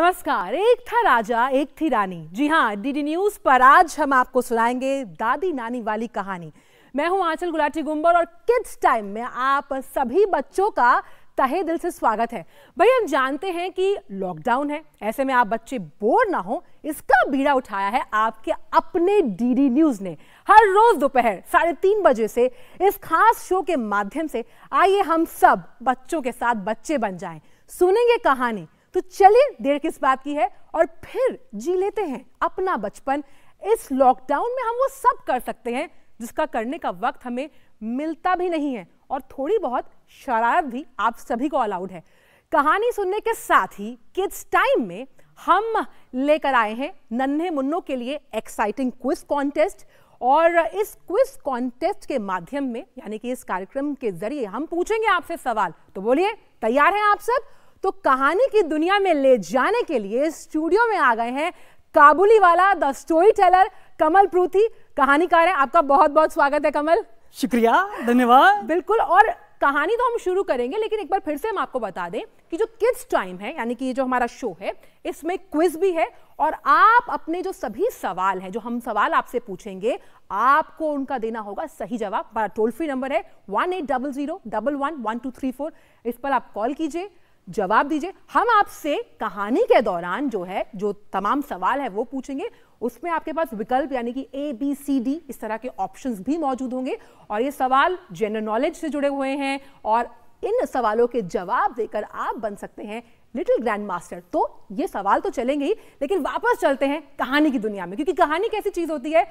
नमस्कार एक था राजा एक थी रानी जी हाँ डीडी न्यूज पर आज हम आपको सुनाएंगे दादी नानी वाली कहानी मैं हूं आंचल गुलाटी गुम्बर और किड्स टाइम में आप सभी बच्चों का तहे दिल से स्वागत है भाई हम जानते हैं कि लॉकडाउन है ऐसे में आप बच्चे बोर ना हो इसका बीड़ा उठाया है आपके अपने डीडी न्यूज ने हर रोज दोपहर साढ़े तीन बजे से इस खास शो के माध्यम से आइए हम सब बच्चों के साथ बच्चे बन जाएं सुनेंगे कहानी तो चलिए देर किस बात की है और फिर जी लेते हैं अपना बचपन इस लॉकडाउन में हम वो सब कर सकते हैं जिसका करने का वक्त हमें मिलता भी नहीं है और थोड़ी बहुत शरारत भी आप सभी को अलाउड है कहानी सुनने के साथ ही किड्स टाइम में हम लेकर आए हैं नन्हे मुन्नों के लिए एक्साइटिंग क्विज कॉन्टेस्ट और इस क्विज कॉन्टेस्ट के माध्यम में यानी कि इस कार्यक्रम के जरिए हम पूछेंगे आपसे सवाल तो बोलिए तैयार हैं आप सब तो कहानी की दुनिया में ले जाने के लिए स्टूडियो में आ गए हैं Kabuliwala the storyteller Kamal Pruthi कहानीकार है आपका बहुत बहुत स्वागत है कमल शुक्रिया धन्यवाद बिल्कुल और कहानी तो हम शुरू करेंगे लेकिन एक बार फिर से हम आपको बता दें कि जो किड्स टाइम है यानी कि ये जो हमारा शो है इसमें क्विज भी है और आप अपने जो सभी सवाल हैं जो हम सवाल आपसे पूछेंगे आपको उनका देना होगा सही जवाब हमारा टोल फ्री नंबर है one eight double zero double one one two three four इस पर आप कॉल कीजिए जवाब दीजिए हम आपसे कहानी के दौरान जो है जो तमाम सवाल है वो पूछेंगे उसमें आपके पास विकल्प यानी कि ए बी सी डी इस तरह के ऑप्शंस भी मौजूद होंगे और ये सवाल जनरल नॉलेज से जुड़े हुए हैं और इन सवालों के जवाब देकर आप बन सकते हैं लिटिल ग्रैंड मास्टर तो ये सवाल तो चलेंगे ही लेकिन वापस चलते हैं कहानी की दुनिया में क्योंकि कहानी कैसी चीज़ होती है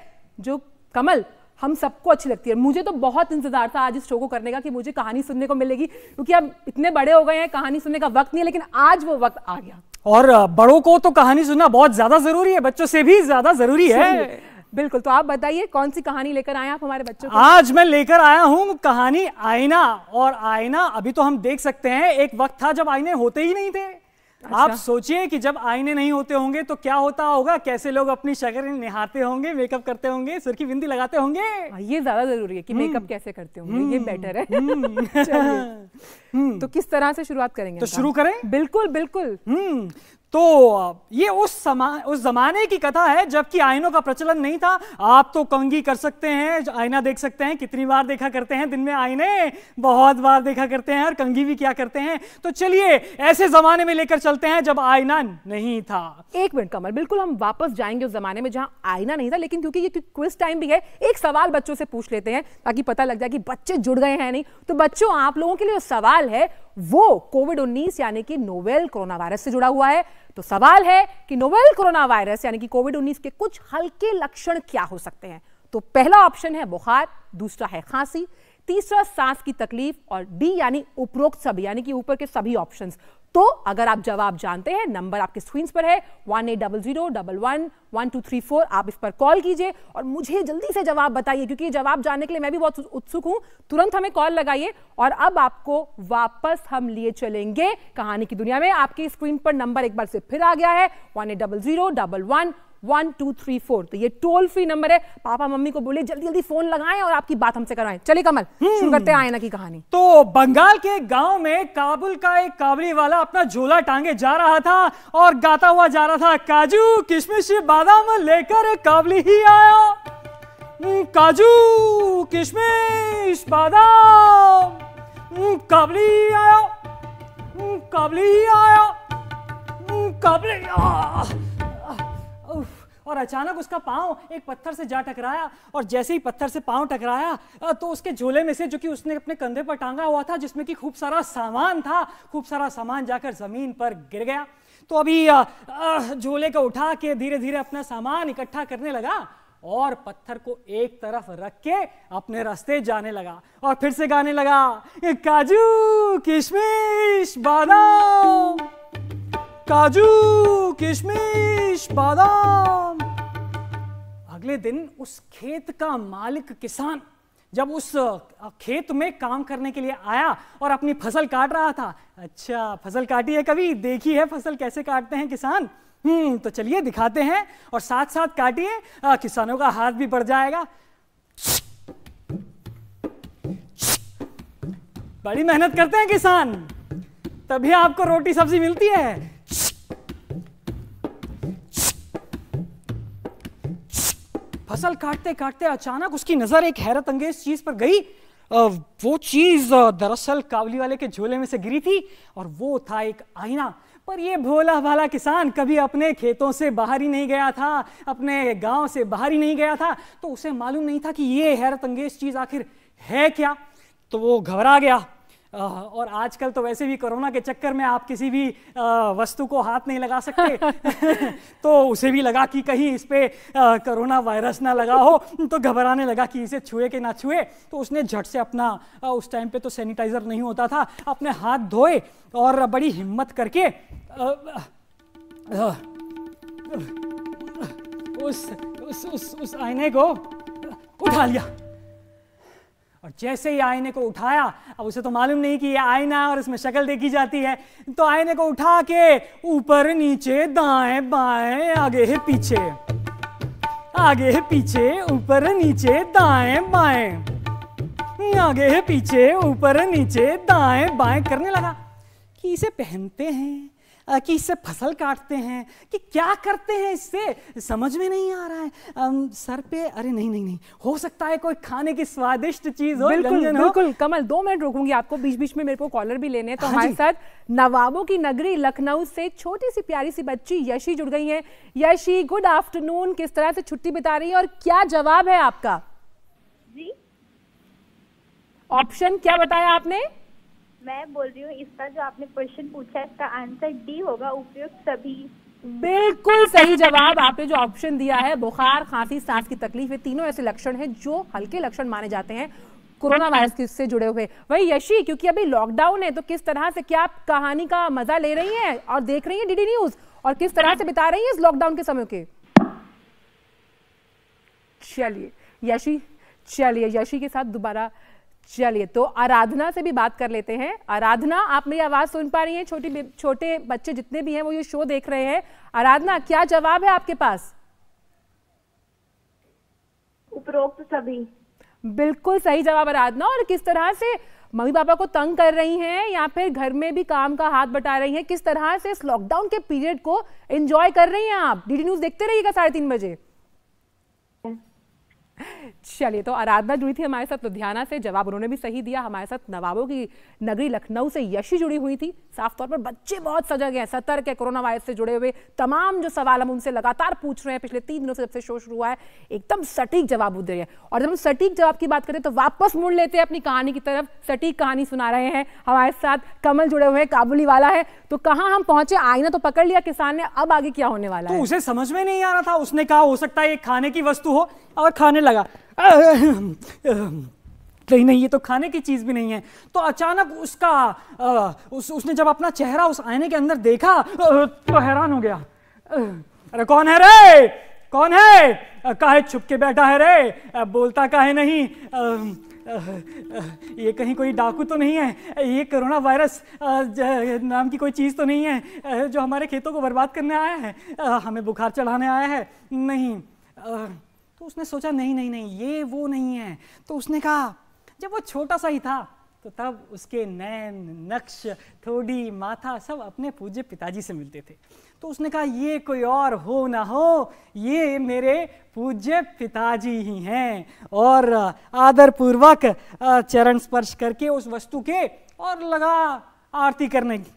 जो कमल हम सबको अच्छी लगती है मुझे तो बहुत इंतजार था आज इस शो को करने का कि मुझे कहानी सुनने को मिलेगी क्योंकि अब इतने बड़े हो गए हैं कहानी सुनने का वक्त नहीं है लेकिन आज वो वक्त आ गया और बड़ों को तो कहानी सुनना बहुत ज्यादा जरूरी है बच्चों से भी ज्यादा जरूरी है बिल्कुल तो आप बताइए कौन सी कहानी लेकर आए आप हमारे बच्चों को? आज मैं लेकर आया हूँ कहानी आईना और आईना अभी तो हम देख सकते हैं एक वक्त था जब आईने होते ही नहीं थे अच्छा। आप सोचिए कि जब आईने नहीं होते होंगे तो क्या होता होगा कैसे लोग अपनी शक्ल निहारते होंगे मेकअप करते होंगे सिर की बिंदी लगाते होंगे हाँ, ये ज्यादा जरूरी है कि मेकअप हम्म। कैसे करते होंगे हम्म। ये बेटर है हम्म। तो किस तरह से शुरुआत करेंगे तो शुरू करें बिल्कुल बिल्कुल तो ये उस समा उस जमाने की कथा है जबकि आयनों का प्रचलन नहीं था आप तो कंगी कर सकते हैं आईना देख सकते हैं कितनी बार देखा करते हैं दिन में आईने बहुत बार देखा करते हैं और कंगी भी क्या करते हैं तो चलिए ऐसे जमाने में लेकर चलते हैं जब आईना नहीं था एक मिनट कमल बिल्कुल हम वापस जाएंगे उस जमाने में जहां आईना नहीं था लेकिन क्योंकि ये क्विज तो टाइम भी है एक सवाल बच्चों से पूछ लेते हैं ताकि पता लग जाए कि बच्चे जुड़ गए हैं नहीं तो बच्चों आप लोगों के लिए सवाल है वो कोविड 19 यानी कि नोवेल कोरोना वायरस से जुड़ा हुआ है तो सवाल है कि नोवेल कोरोना वायरस यानी कि कोविड 19 के कुछ हल्के लक्षण क्या हो सकते हैं तो पहला ऑप्शन है बुखार दूसरा है खांसी तीसरा सांस की तकलीफ और डी यानी उपरोक्त सभी यानी कि ऊपर के सभी ऑप्शंस तो अगर आप जवाब जानते हैं नंबर आपके स्क्रीन पर है one eight double zero double one one two three four आप इस पर कॉल कीजिए और मुझे जल्दी से जवाब बताइए क्योंकि जवाब जानने के लिए मैं भी बहुत उत्सुक हूं तुरंत हमें कॉल लगाइए और अब आपको वापस हम लिए चलेंगे कहानी की दुनिया में आपकी स्क्रीन पर नंबर एक बार से फिर आ गया है one eight double zero double one one two three four तो ये टोल फ्री नंबर है पापा मम्मी को बोले जल्दी जल्दी फोन लगाएं और आपकी बात हमसे कराएं चलिए कमल हम्म। शुरू करते हैं आयना की कहानी तो बंगाल के गांव में काबुल का एक काबली वाला अपना झोला टांगे जा रहा था और गाता हुआ जा रहा था काजू किशमिश बादाम लेकर काबली ही आया हम्म, काजू किशमिश बादाम हम्म, काबली आया काबली आया काबली और अचानक उसका पाँव एक पत्थर से जा टकराया और जैसे ही पत्थर से पाँव टकराया तो उसके झोले में से जो कि उसने अपने कंधे पर टांगा हुआ था जिसमें कि खूब सारा सामान था खूब सारा सामान जाकर ज़मीन पर गिर गया तो अभी झोले को उठा के धीरे धीरे अपना सामान इकट्ठा करने लगा और पत्थर को एक तरफ रख के अपने रास्ते जाने लगा और फिर से गाने लगा काजू किशमिश बादाम काजू किशमिश बादाम अगले दिन उस खेत का मालिक किसान जब उस खेत में काम करने के लिए आया और अपनी फसल काट रहा था अच्छा फसल काटी है कभी देखी है फसल कैसे काटते हैं किसान हम्म तो चलिए दिखाते हैं और साथ साथ काटिए किसानों का हाथ भी बढ़ जाएगा बड़ी मेहनत करते हैं किसान तभी आपको रोटी सब्जी मिलती है फसल काटते काटते अचानक उसकी नजर एक हैरत अंगेज चीज पर गई वो चीज दरअसल कावली वाले के झोले में से गिरी थी और वो था एक आईना पर ये भोला भाला किसान कभी अपने खेतों से बाहर ही नहीं गया था अपने गांव से बाहर ही नहीं गया था तो उसे मालूम नहीं था कि ये हैरत अंगेज चीज आखिर है क्या तो वो घबरा गया और आजकल तो वैसे भी कोरोना के चक्कर में आप किसी भी वस्तु को हाथ नहीं लगा सकते तो उसे भी लगा कि कहीं इस पर कोरोना वायरस ना लगा हो तो घबराने लगा कि इसे छुए कि ना छुए तो उसने झट से अपना उस टाइम पे तो सैनिटाइजर नहीं होता था अपने हाथ धोए और बड़ी हिम्मत करके उस उस उस उस आईने को उठा लिया और जैसे ही आईने को उठाया अब उसे तो मालूम नहीं कि ये आईना और इसमें शक्ल देखी जाती है तो आईने को उठा के ऊपर नीचे दाएं बाएं आगे है पीछे आगे है पीछे ऊपर नीचे दाएं बाएं आगे है पीछे ऊपर नीचे दाएं बाएं करने लगा कि इसे पहनते हैं कि इससे फसल काटते हैं कि क्या करते हैं इससे समझ में नहीं आ रहा है अम, सर पे अरे नहीं नहीं नहीं हो सकता है कोई खाने की स्वादिष्ट चीज हो बिल्कुल बिल्कुल कमल दो मिनट रोकूंगी आपको बीच बीच में मेरे को कॉलर भी लेने तो हाँ हमारे साथ नवाबों की नगरी लखनऊ से छोटी सी प्यारी सी बच्ची यशी जुड़ गई है यशी गुड आफ्टरनून किस तरह से छुट्टी बिता रही है और क्या जवाब है आपका ऑप्शन क्या बताया आपने मैं बोल रही हूँ इसका जो आपने क्वेश्चन पूछा है इसका आंसर डी होगा उपयुक्त सभी बिल्कुल सही जवाब आपने जो ऑप्शन दिया है बुखार खांसी सांस की तकलीफ ये तीनों ऐसे लक्षण हैं जो हल्के लक्षण माने जाते हैं कोरोना वायरस से जुड़े हुए वही यशी क्योंकि अभी लॉकडाउन है तो किस तरह से क्या आप कहानी का मजा ले रही हैं और देख रही हैं डीडी न्यूज और किस तरह से बिता रही हैं इस लॉकडाउन के समय के चलिए यशी चलिए यशी के साथ दोबारा चलिए तो आराधना से भी बात कर लेते हैं आराधना आप मेरी आवाज सुन पा रही हैं छोटी छोटे बच्चे जितने भी हैं वो ये शो देख रहे हैं आराधना क्या जवाब है आपके पास उपरोक्त सभी बिल्कुल सही जवाब आराधना और किस तरह से मम्मी पापा को तंग कर रही हैं या फिर घर में भी काम का हाथ बटा रही हैं किस तरह से इस लॉकडाउन के पीरियड को एंजॉय कर रही हैं आप डीडी न्यूज देखते रहिएगा साढ़े तीन बजे चलिए तो आराधना जुड़ी थी हमारे साथ लुधियाना से जवाब उन्होंने भी सही दिया हमारे साथ नवाबों की नगरी लखनऊ से यशी जुड़ी हुई थी साफ तौर पर बच्चे बहुत सजग हैं सतर्क है कोरोना वायरस से जुड़े हुए तमाम जो सवाल हम उनसे लगातार पूछ रहे हैं पिछले तीन दिनों से जब से शो शुरू हुआ है एकदम सटीक जवाब दे रहे हैं और जब हम सटीक जवाब की बात करें तो वापस मुड़ लेते हैं अपनी कहानी की तरफ सटीक कहानी सुना रहे हैं हमारे साथ कमल जुड़े हुए हैं काबुली वाला है तो कहाँ हम पहुंचे आईना तो पकड़ लिया किसान ने अब आगे क्या होने वाला तो है उसे समझ में नहीं आ रहा था उसने कहा हो सकता है खाने की वस्तु हो और खाने लगा नहीं नहीं ये तो खाने की चीज़ भी नहीं है तो अचानक उसका आ, उस, उसने जब अपना चेहरा उस आईने के अंदर देखा तो हैरान हो गया अरे कौन है रे कौन है काहे छुप के बैठा है रे बोलता काहे नहीं आ, ये कहीं कोई डाकू तो नहीं है ये कोरोना वायरस नाम की कोई चीज़ तो नहीं है जो हमारे खेतों को बर्बाद करने आया है हमें बुखार चढ़ाने आया है नहीं आ, तो उसने सोचा नहीं नहीं नहीं ये वो नहीं है तो उसने कहा जब वो छोटा सा ही था तो तब उसके नैन नक्श थोड़ी माथा सब अपने पूज्य पिताजी से मिलते थे तो उसने कहा ये कोई और हो ना हो ये मेरे पूज्य पिताजी ही हैं और आदरपूर्वक चरण स्पर्श करके उस वस्तु के और लगा आरती करने की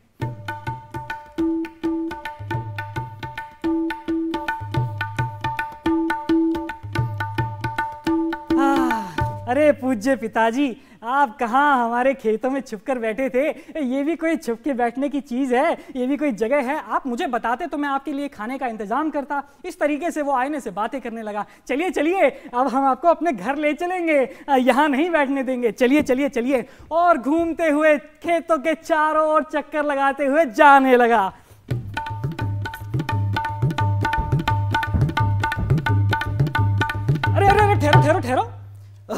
अरे पूज्य पिताजी आप कहाँ हमारे खेतों में छुप कर बैठे थे ये भी कोई छुप के बैठने की चीज़ है ये भी कोई जगह है आप मुझे बताते तो मैं आपके लिए खाने का इंतजाम करता इस तरीके से वो आईने से बातें करने लगा चलिए चलिए अब हम आपको अपने घर ले चलेंगे यहाँ नहीं बैठने देंगे चलिए चलिए चलिए और घूमते हुए खेतों के चारों ओर चक्कर लगाते हुए जाने लगा अरे अरे अरे ठहरो ठहरो ठहरो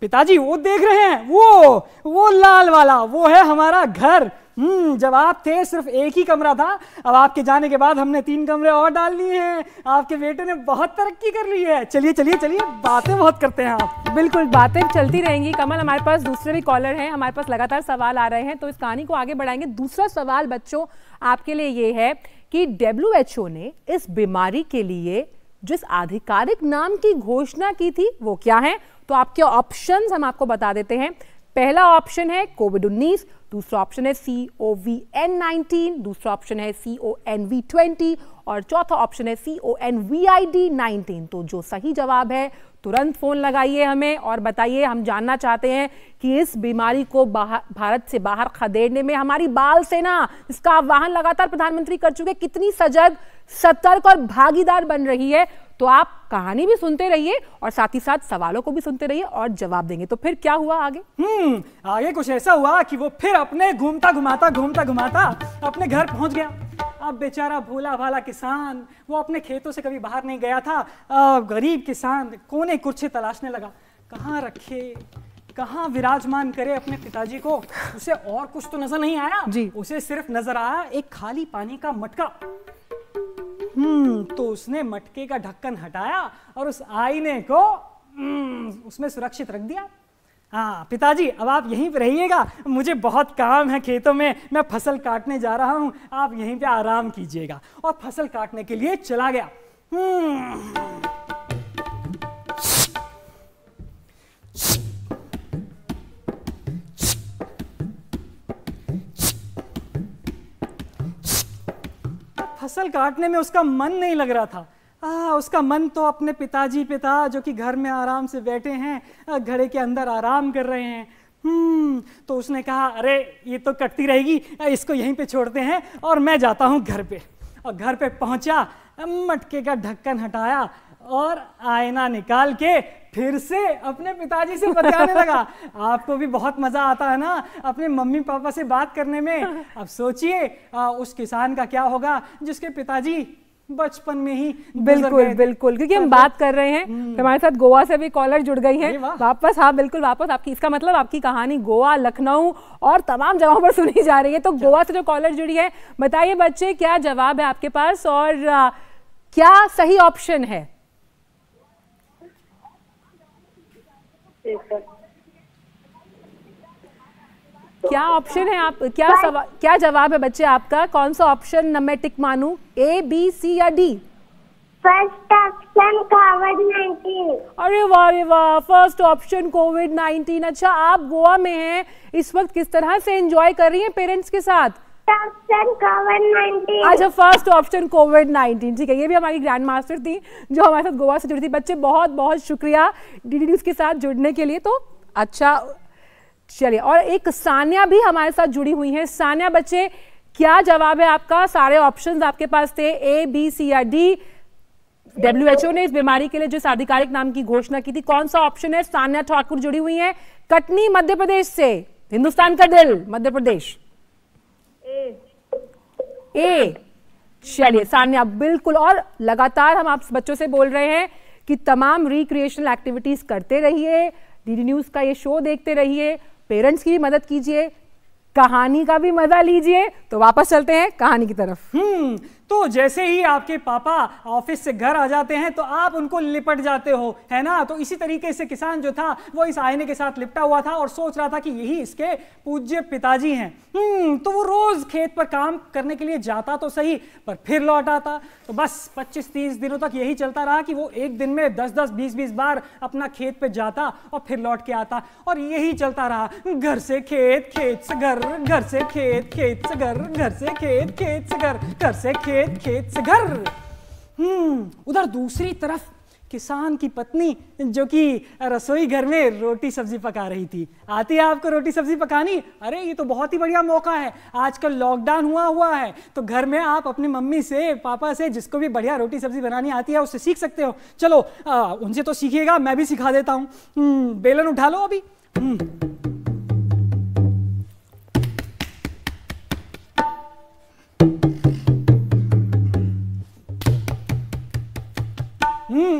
पिताजी वो देख रहे हैं वो वो लाल वाला वो है हमारा घर हम्म जब आप थे सिर्फ एक ही कमरा था अब आपके जाने के बाद हमने तीन कमरे और डाल लिए हैं आपके बेटे ने बहुत तरक्की कर ली है चलिए चलिए चलिए बातें बहुत करते हैं आप बिल्कुल बातें चलती रहेंगी कमल हमारे पास दूसरे भी कॉलर हैं हमारे पास लगातार सवाल आ रहे हैं तो इस कहानी को आगे बढ़ाएंगे दूसरा सवाल बच्चों आपके लिए ये है कि डब्ल्यू ने इस बीमारी के लिए जिस आधिकारिक नाम की घोषणा की थी वो क्या है तो आपके ऑप्शन हम आपको बता देते हैं पहला ऑप्शन है कोविड उन्नीस दूसरा ऑप्शन है C O V N nineteen दूसरा ऑप्शन है C O N V twenty और चौथा ऑप्शन है C O N V I D nineteen तो जो सही जवाब है तुरंत फ़ोन लगाइए हमें और बताइए हम जानना चाहते हैं कि इस बीमारी को भारत से बाहर खदेड़ने में हमारी बाल सेना इसका आह्वान लगातार प्रधानमंत्री कर चुके कितनी सजग सतर्क और भागीदार बन रही है तो आप कहानी भी सुनते रहिए और साथ ही साथ सवालों को भी सुनते रहिए और जवाब देंगे तो फिर क्या हुआ आगे हम्म आगे कुछ ऐसा हुआ कि वो फिर अपने घूमता घुमाता घूमता घुमाता अपने घर पहुंच गया अब बेचारा भोला भाला किसान वो अपने खेतों से कभी बाहर नहीं गया था अब गरीब किसान कोने कुर्चे तलाशने लगा कहाँ रखे कहाँ विराजमान करे अपने पिताजी को उसे और कुछ तो नजर नहीं आया जी उसे सिर्फ नजर आया एक खाली पानी का मटका हम्म तो उसने मटके का ढक्कन हटाया और उस आईने को हम्म, उसमें सुरक्षित रख दिया हाँ पिताजी अब आप यहीं पर रहिएगा मुझे बहुत काम है खेतों में मैं फसल काटने जा रहा हूं आप यहीं पे आराम कीजिएगा और फसल काटने के लिए चला गया हम्म फसल काटने में उसका मन नहीं लग रहा था आ, उसका मन तो अपने पिताजी पिता जो कि घर में आराम से बैठे हैं घड़े के अंदर आराम कर रहे हैं हम्म तो उसने कहा अरे ये तो कटती रहेगी इसको यहीं पे छोड़ते हैं और मैं जाता हूँ घर पे और घर पे पहुंचा मटके का ढक्कन हटाया और आईना निकाल के फिर से अपने पिताजी से बताने लगा आपको भी बहुत मजा आता है ना अपने मम्मी पापा से बात करने में अब सोचिए उस किसान का क्या होगा जिसके पिताजी बचपन में ही बिल्कुल बिल्कुल क्योंकि हम तो बात कर रहे हैं तो हमारे साथ गोवा से भी कॉलर जुड़ गई हैं वापस हाँ बिल्कुल वापस आपकी इसका मतलब आपकी कहानी गोवा लखनऊ और तमाम जगहों पर सुनी जा रही है तो अच्छा। गोवा से जो कॉलर जुड़ी है बताइए बच्चे क्या जवाब है आपके पास और क्या सही ऑप्शन है क्या ऑप्शन है आप क्या सवाल क्या जवाब है बच्चे आपका कौन सा ऑप्शन मैं टिक मानू ए बी सी या D first option COVID nineteen अरे वाह अरे वाह फर्स्ट ऑप्शन कोविड नाइनटीन अच्छा आप गोवा में हैं इस वक्त किस तरह से एंजॉय कर रही हैं पेरेंट्स के साथ अच्छा फर्स्ट ऑप्शन कोविड नाइन्टीन ठीक है ये भी हमारी ग्रैंड मास्टर थी जो हमारे साथ गोवा से जुड़ी थी बच्चे बहुत बहुत शुक्रिया डी डी न्यूज़ के साथ जुड़ने के लिए तो अच्छा चलिए और एक सानिया भी हमारे साथ जुड़ी हुई है सानिया बच्चे क्या जवाब है आपका सारे ऑप्शन आपके पास थे ए बी सी या डी डब्ल्यू एच ओ ने इस बीमारी के लिए जिस आधिकारिक नाम की घोषणा की थी कौन सा ऑप्शन है सानिया ठाकुर जुड़ी हुई है कटनी मध्य प्रदेश से हिंदुस्तान का दिल मध्य प्रदेश ए चलिए सान्या बिल्कुल और लगातार हम आप बच्चों से बोल रहे हैं कि तमाम रिक्रिएशनल एक्टिविटीज़ करते रहिए डीडी न्यूज़ का ये शो देखते रहिए पेरेंट्स की भी मदद कीजिए कहानी का भी मज़ा लीजिए तो वापस चलते हैं कहानी की तरफ हम्म तो जैसे ही आपके पापा ऑफिस से घर आ जाते हैं तो आप उनको लिपट जाते हो है ना तो इसी तरीके से किसान जो था वो इस आईने के साथ लिपटा हुआ था और सोच रहा था कि यही इसके पूज्य पिताजी हैं हम्म, तो वो रोज खेत पर काम करने के लिए जाता तो सही पर फिर लौट आता तो बस 25-30 दिनों तक यही चलता रहा कि वो एक दिन में दस दस बीस बीस बार अपना खेत पे जाता और फिर लौट के आता और यही चलता रहा घर से खेत खेत से घर घर से खेत खेत से घर घर से खेत खेत से घर घर से खेत खेत खेत से घर हम्म उधर दूसरी तरफ किसान की पत्नी जो कि रसोई घर में रोटी सब्जी पका रही थी आती है आपको रोटी सब्जी पकानी अरे ये तो बहुत ही बढ़िया मौका है आजकल लॉकडाउन हुआ हुआ है तो घर में आप अपनी मम्मी से पापा से जिसको भी बढ़िया रोटी सब्जी बनानी आती है उससे सीख सकते हो चलो आ, उनसे तो सीखिएगा मैं भी सिखा देता हूँ हम्म, बेलन उठा लो अभी हम्म।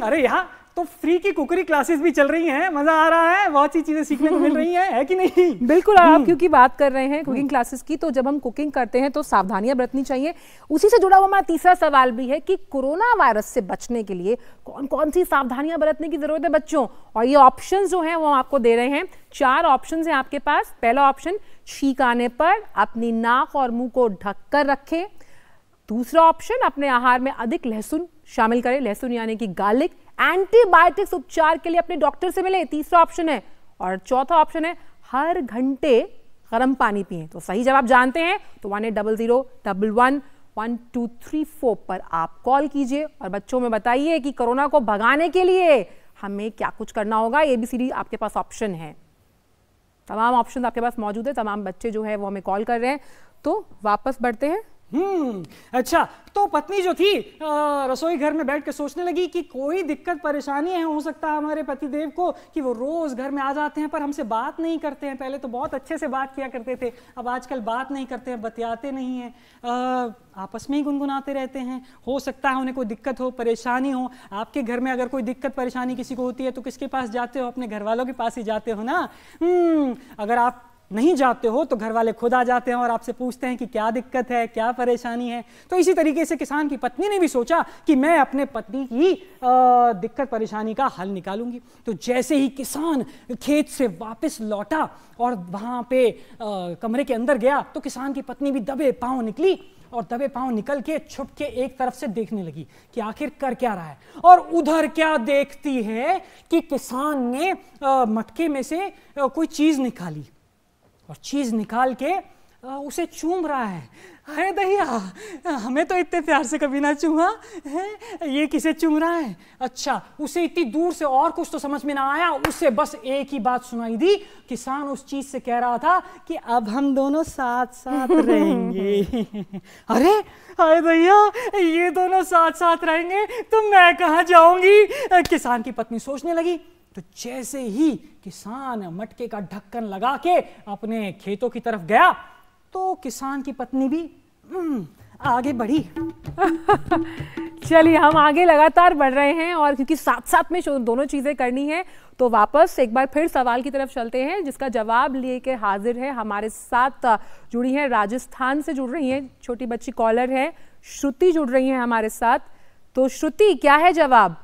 अरे यहाँ तो फ्री की कुकरी क्लासेस भी चल रही हैं मजा आ रहा है बहुत सी चीजें सीखने को मिल रही हैं है कि नहीं बिल्कुल आप हम्म। क्योंकि बात कर रहे हैं कुकिंग क्लासेस हम्म। की तो जब हम कुकिंग करते हैं तो सावधानियां बरतनी चाहिए उसी से जुड़ा हुआ हमारा तीसरा सवाल भी है कि कोरोना वायरस से बचने के लिए कौन कौन सी सावधानियां बरतने की जरूरत है बच्चों और ये ऑप्शन जो है वो आपको दे रहे हैं चार ऑप्शन है आपके पास पहला ऑप्शन छींक आने पर अपनी नाक और मुंह को ढककर रखें दूसरा ऑप्शन अपने आहार में अधिक लहसुन शामिल करें लहसुन यानी कि गार्लिक एंटीबायोटिक्स उपचार के लिए अपने डॉक्टर से मिले तीसरा ऑप्शन है और चौथा ऑप्शन है हर घंटे गर्म पानी पिए तो सही जवाब जानते हैं तो one eight double zero double one one two three four पर आप कॉल कीजिए और बच्चों में बताइए कि कोरोना को भगाने के लिए हमें क्या कुछ करना होगा ए बी सी डी आपके पास ऑप्शन है तमाम ऑप्शन आपके पास मौजूद है तमाम बच्चे जो है वो हमें कॉल कर रहे हैं तो वापस बढ़ते हैं हम्म अच्छा तो पत्नी जो थी रसोई घर में बैठ के सोचने लगी कि कोई दिक्कत परेशानी है हो सकता है हमारे पतिदेव को कि वो रोज घर में आ जाते हैं पर हमसे बात नहीं करते हैं पहले तो बहुत अच्छे से बात किया करते थे अब आजकल बात नहीं करते हैं बतियाते नहीं हैं आपस में ही गुनगुनाते रहते हैं हो सकता है उन्हें कोई दिक्कत हो परेशानी हो आपके घर में अगर कोई दिक्कत परेशानी किसी को होती है तो किसके पास जाते हो अपने घर वालों के पास ही जाते हो ना हम्म, अगर आप नहीं जाते हो तो घर वाले खुद आ जाते हैं और आपसे पूछते हैं कि क्या दिक्कत है क्या परेशानी है तो इसी तरीके से किसान की पत्नी ने भी सोचा कि मैं अपने पति की दिक्कत परेशानी का हल निकालूंगी तो जैसे ही किसान खेत से वापस लौटा और वहां पे आ, कमरे के अंदर गया तो किसान की पत्नी भी दबे पाँव निकली और दबे पाँव निकल के छुप के एक तरफ से देखने लगी कि आखिर कर क्या रहा है और उधर क्या देखती है कि किसान ने मटके में से कोई चीज़ निकाली और चीज़ निकाल के उसे चूम रहा है अरे दहिया हमें तो इतने प्यार से कभी ना चूमा है ये किसे चूम रहा है अच्छा उसे इतनी दूर से और कुछ तो समझ में ना आया उसे बस एक ही बात सुनाई दी किसान उस चीज से कह रहा था कि अब हम दोनों साथ साथ रहेंगे अरे अरे भैया ये दोनों साथ साथ रहेंगे तो मैं कहा जाऊंगी किसान की पत्नी सोचने लगी तो जैसे ही किसान मटके का ढक्कन लगा के अपने खेतों की तरफ गया तो किसान की पत्नी भी हम्म, आगे बढ़ी चलिए हम आगे लगातार बढ़ रहे हैं और क्योंकि साथ साथ में दोनों चीज़ें करनी है तो वापस एक बार फिर सवाल की तरफ चलते हैं जिसका जवाब लेके हाजिर है हमारे साथ जुड़ी हैं राजस्थान से जुड़ रही हैं छोटी बच्ची कॉलर है श्रुति जुड़ रही हैं हमारे साथ तो श्रुति क्या है जवाब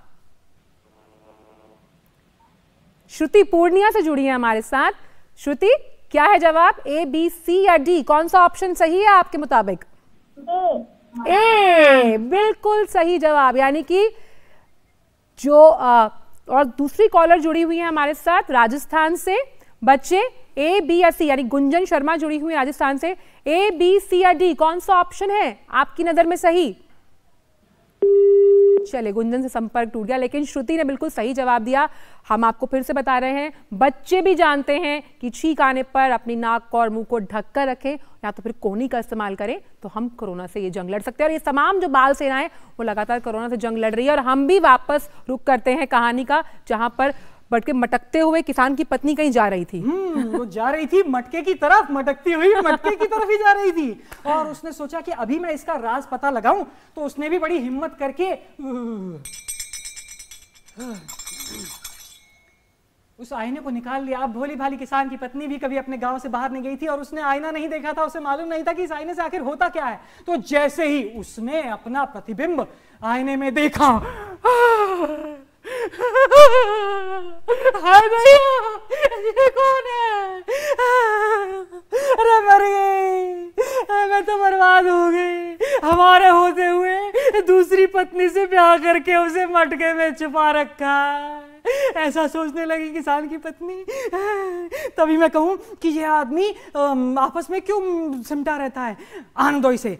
श्रुति पूर्णिया से जुड़ी है हमारे साथ श्रुति क्या है जवाब ए बी सी या डी कौन सा ऑप्शन सही है आपके मुताबिक ए बिल्कुल सही जवाब यानी कि जो आ, और दूसरी कॉलर जुड़ी हुई है हमारे साथ राजस्थान से बच्चे ए बी या सी यानी गुंजन शर्मा जुड़ी हुई राजस्थान से ए बी सी या डी कौन सा ऑप्शन है आपकी नज़र में सही चले गुंजन से संपर्क टूट गया लेकिन श्रुति ने बिल्कुल सही जवाब दिया हम आपको फिर से बता रहे हैं बच्चे भी जानते हैं कि छींक आने पर अपनी नाक और मुंह को ढक कर रखें या तो फिर कोहनी का इस्तेमाल करें तो हम कोरोना से ये जंग लड़ सकते हैं और ये तमाम जो बाल सेना है वो लगातार कोरोना से जंग लड़ रही है और हम भी वापस रुक करते हैं कहानी का जहां पर बटके मटकते हुए किसान की पत्नी कहीं जा रही थी हम्म, वो जा रही थी मटके की तरफ मटकती हुई मटके की तरफ ही जा रही थी और उसने सोचा कि अभी मैं इसका राज पता लगाऊं तो उसने भी बड़ी हिम्मत करके उस आईने को निकाल लिया अब भोली भाली किसान की पत्नी भी कभी अपने गांव से बाहर नहीं गई थी और उसने आईना नहीं देखा था उसे मालूम नहीं था कि इस आईने से आखिर होता क्या है तो जैसे ही उसने अपना प्रतिबिंब आईने में देखा हाय भैया ये कौन है अरे मर गई मैं तो बर्बाद हो गई हमारे होते हुए दूसरी पत्नी से ब्याह करके उसे मटके में छुपा रखा ऐसा सोचने लगी किसान की पत्नी तभी मैं कहूं कि यह आदमी आपस में क्यों सिमटा रहता है आने दो इसे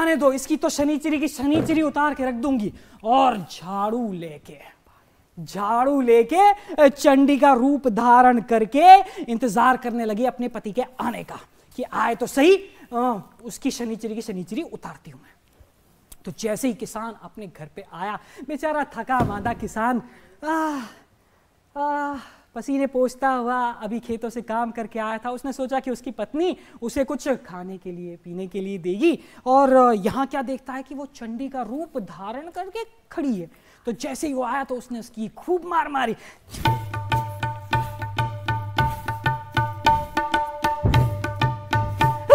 आने दो इसकी तो शनिचरी की शनिचरी उतार के रख दूंगी और झाड़ू लेके झाड़ू लेके चंडी का रूप धारण करके इंतजार करने लगी अपने पति के आने का कि आए तो सही आ, उसकी शनिचरी की शनिचरी उतारती हूं मैं तो जैसे ही किसान अपने घर पे आया बेचारा थका मादा किसान आ, आ, पसीने पोछता हुआ अभी खेतों से काम करके आया था उसने सोचा कि उसकी पत्नी उसे कुछ खाने के लिए पीने के लिए देगी और यहाँ क्या देखता है कि वो चंडी का रूप धारण करके खड़ी है तो जैसे ही वो आया तो उसने उसकी खूब मार मारी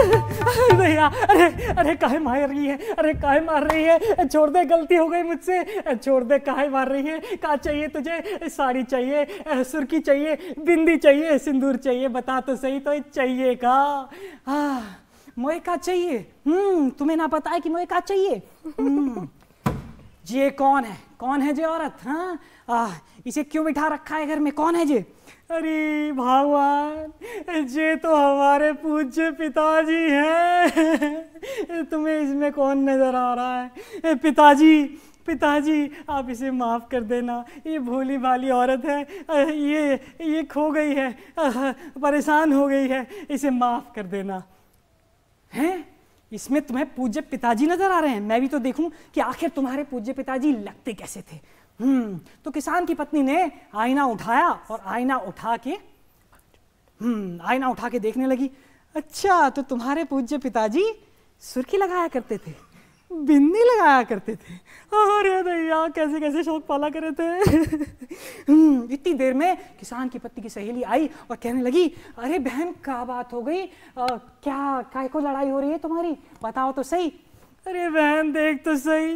अरे भैया अरे अरे काहे मार रही है अरे काहे मार रही है छोड़ दे गलती हो गई मुझसे छोड़ दे काहे मार रही है का चाहिए तुझे साड़ी चाहिए सुर्खी चाहिए बिंदी चाहिए सिंदूर चाहिए बता तो सही तो चाहिए का मोए का चाहिए हम्म तुम्हें ना पता है कि मोए का चाहिए हम्म, ये कौन है कौन है जे औरत हाँ आ, इसे क्यों बिठा रखा है घर में कौन है जे अरे भगवान जे तो हमारे पूज्य पिताजी हैं तुम्हें इसमें कौन नज़र आ रहा है पिताजी पिताजी आप इसे माफ़ कर देना ये भोली भाली औरत है ये ये खो गई है परेशान हो गई है इसे माफ़ कर देना हैं इसमें तुम्हें पूज्य पिताजी नजर आ रहे हैं मैं भी तो देखूं कि आखिर तुम्हारे पूज्य पिताजी लगते कैसे थे हम्म तो किसान की पत्नी ने आईना उठाया और आईना उठा के हम्म आईना उठा के देखने लगी अच्छा तो तुम्हारे पूज्य पिताजी सुर्खी लगाया करते थे बिंदी लगाया करते थे अरे भैया कैसे कैसे शौक पाला करे थे हम्म, इतनी देर में किसान की पत्नी की सहेली आई और कहने लगी अरे बहन क्या बात हो गई आ, क्या काय को लड़ाई हो रही है तुम्हारी बताओ तो सही अरे बहन देख तो सही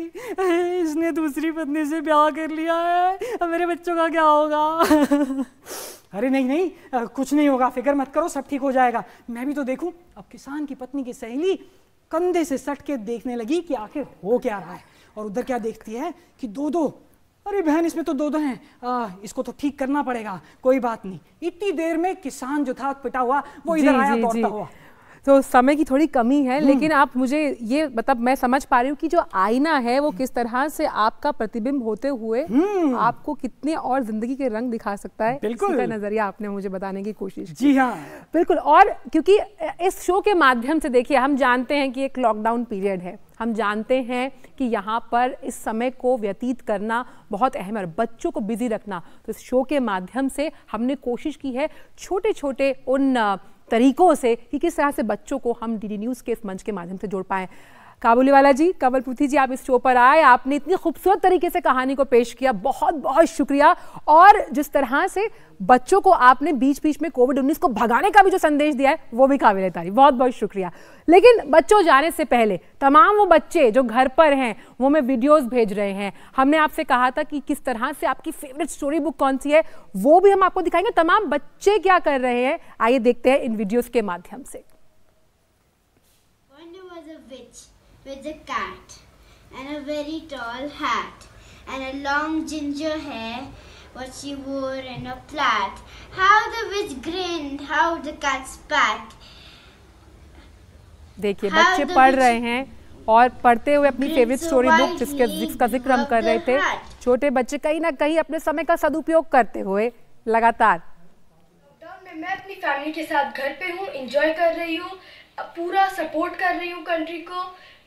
इसने दूसरी पत्नी से ब्याह कर लिया है अब मेरे बच्चों का क्या होगा अरे नहीं नहीं आ, कुछ नहीं होगा फिक्र मत करो सब ठीक हो जाएगा मैं भी तो देखूं अब किसान की पत्नी की सहेली कंधे से सट के देखने लगी कि आखिर हो क्या रहा है और उधर क्या देखती है कि दो दो अरे बहन इसमें तो दो दो हैं आ, इसको तो ठीक करना पड़ेगा कोई बात नहीं इतनी देर में किसान जो था पिटा हुआ वो इधर आया तोड़ता हुआ तो समय की थोड़ी कमी है हम्म। लेकिन आप मुझे ये मतलब मैं समझ पा रही हूँ कि जो आईना है वो किस तरह से आपका प्रतिबिंब होते हुए हम्म। आपको कितने और जिंदगी के रंग दिखा सकता है बिल्कुल नजरिया आपने मुझे बताने की कोशिश जी हाँ बिल्कुल और क्योंकि इस शो के माध्यम से देखिए हम जानते हैं कि एक लॉकडाउन पीरियड है हम जानते हैं कि यहाँ पर इस समय को व्यतीत करना बहुत अहम है और बच्चों को बिजी रखना तो इस शो के माध्यम से हमने कोशिश की है छोटे छोटे उन तरीकों से कि किस तरह से बच्चों को हम डी डी न्यूज़ के इस मंच के माध्यम से जोड़ पाएँ काबुली वाला जी कंवलपुथी जी आप इस शो पर आए आपने इतनी खूबसूरत तरीके से कहानी को पेश किया बहुत बहुत शुक्रिया और जिस तरह से बच्चों को आपने बीच बीच में कोविड उन्नीस को भगाने का भी जो संदेश दिया है वो भी काबिल तारी बहुत बहुत शुक्रिया लेकिन बच्चों जाने से पहले तमाम वो बच्चे जो घर पर हैं वो हमें वीडियोस भेज रहे हैं हमने आपसे कहा था कि किस तरह से आपकी फेवरेट स्टोरी बुक कौन सी है वो भी हम आपको दिखाएंगे तमाम बच्चे क्या कर रहे हैं आइए देखते हैं इन वीडियोज के माध्यम से Wonder was a witch. with a cat and a very tall hat and a long ginger hair what she wore in a plait. How the witch grinned, how the cat spat. देखिए बच्चे पढ़ रहे हैं और पढ़ते हुए अपनी favourite story book जिसके जिसका जिक्र हम कर रहे थे छोटे बच्चे कहीं ना कहीं अपने समय का सदुपयोग करते हुए लगातार मैं अपनी फैमिली के साथ घर पे हूँ इंजॉय कर रही हूँ पूरा सपोर्ट कर रही हूँ कंट्री को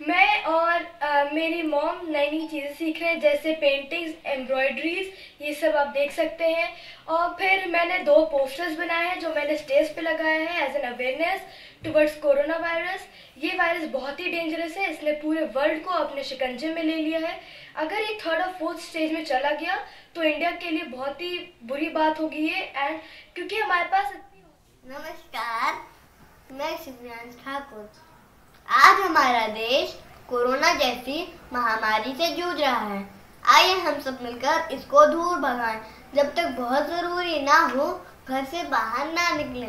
मैं और आ, मेरी मॉम नई नई चीज़ें सीख रहे हैं जैसे पेंटिंग्स एम्ब्रॉयड्रीज ये सब आप देख सकते हैं और फिर मैंने दो पोस्टर्स बनाए हैं जो मैंने स्टेज पे लगाए हैं as an awareness towards corona virus ये वायरस बहुत ही डेंजरस है इसने पूरे वर्ल्ड को अपने शिकंजे में ले लिया है अगर ये थर्ड और फोर्थ स्टेज में चला गया तो इंडिया के लिए बहुत ही बुरी बात होगी ये एंड क्योंकि हमारे पास नमस्कार मैं शिवराज ठाकुर आज हमारा देश कोरोना जैसी महामारी से जूझ रहा है आइए हम सब मिलकर इसको दूर भगाएं जब तक बहुत ज़रूरी ना हो घर से बाहर ना निकले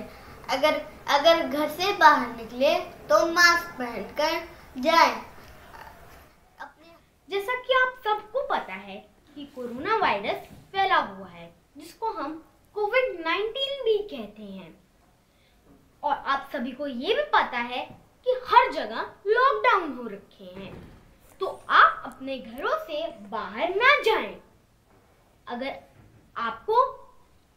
अगर अगर घर से बाहर निकले तो मास्क पहन कर जाए जैसा कि आप सबको पता है कि कोरोना वायरस फैला हुआ है जिसको हम कोविड 19 भी कहते हैं और आप सभी को ये भी पता है कि हर जगह लॉकडाउन हो रखे हैं तो आप अपने घरों से बाहर ना जाएं। अगर आपको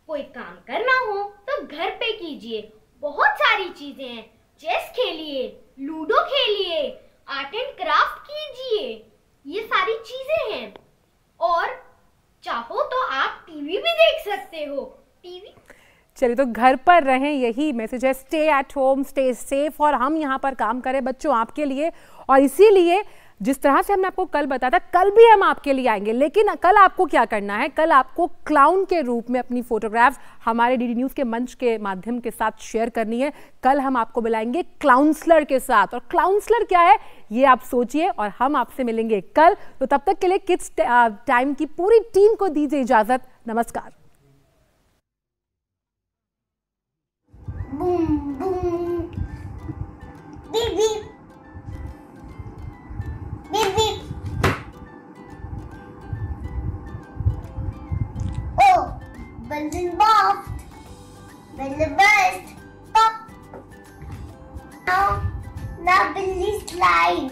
कोई काम करना हो तो घर पे कीजिए बहुत सारी चीजें हैं चेस खेलिए लूडो खेलिए आर्ट एंड क्राफ्ट कीजिए ये सारी चीजें हैं और चाहो तो आप टीवी भी देख सकते हो टीवी चलिए तो घर पर रहें यही मैसेज है stay at home stay safe और हम यहाँ पर काम करें बच्चों आपके लिए और इसीलिए जिस तरह से हमने आपको कल बताया था कल भी हम आपके लिए आएंगे लेकिन कल आपको क्या करना है कल आपको क्लाउन के रूप में अपनी फोटोग्राफ्स हमारे डी न्यूज़ के मंच के माध्यम के साथ शेयर करनी है कल हम आपको मिलाएंगे क्लाउंसलर के साथ और क्लाउंसलर क्या है ये आप सोचिए और हम आपसे मिलेंगे कल तो तब तक के लिए किड्स टाइम की पूरी टीम को दीजिए इजाज़त नमस्कार boom, boom, beep, beep, beep, beep. Oh, Benson buffed, Benson burst, pop. Now, now Billy slide.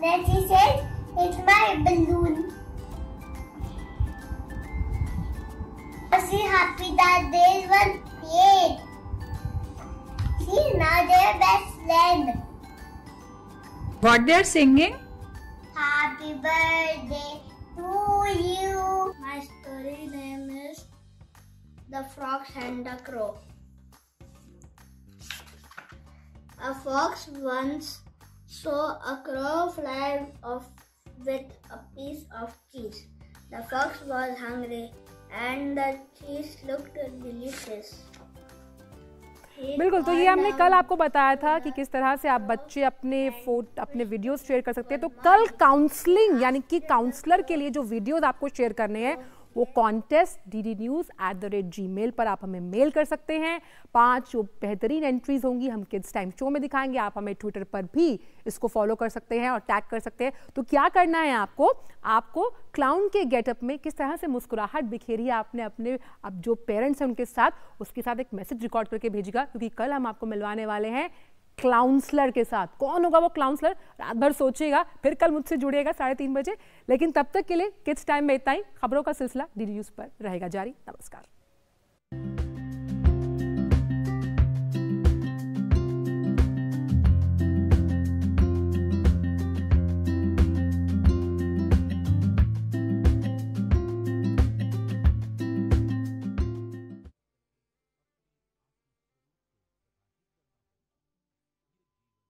Nancy said, it's my balloon. Was he happy that there's one? Yay! Hina, their best friend. What they are singing? Happy birthday to you. My story name is The Fox and the Crow. A fox once saw a crow fly off with a piece of cheese. The fox was hungry and the cheese looked delicious. बिल्कुल तो ये हमने कल आपको बताया था कि किस तरह से आप बच्चे अपने फोट अपने वीडियोस शेयर कर सकते हैं तो कल काउंसलिंग यानी कि काउंसलर के लिए जो वीडियोस आपको शेयर करने हैं वो contest D D news at the rate Gmail पर आप हमें मेल कर सकते हैं पांच जो बेहतरीन एंट्रीज होंगी हम किस टाइम शो में दिखाएंगे आप हमें ट्विटर पर भी इसको फॉलो कर सकते हैं और टैग कर सकते हैं तो क्या करना है आपको आपको क्लाउन के गेटअप में किस तरह से मुस्कुराहट बिखेरी है आपने अपने अब जो पेरेंट्स हैं उनके साथ उसके साथ एक मैसेज रिकॉर्ड करके भेजेगा क्योंकि कल हम आपको मिलवाने वाले हैं क्लाउंसलर के साथ कौन होगा वो क्लाउंसलर रात भर सोचेगा फिर कल मुझसे जुड़ेगा साढ़े तीन बजे लेकिन तब तक के लिए किस टाइम में इतना ही खबरों का सिलसिला डी न्यूज़ पर रहेगा जारी नमस्कार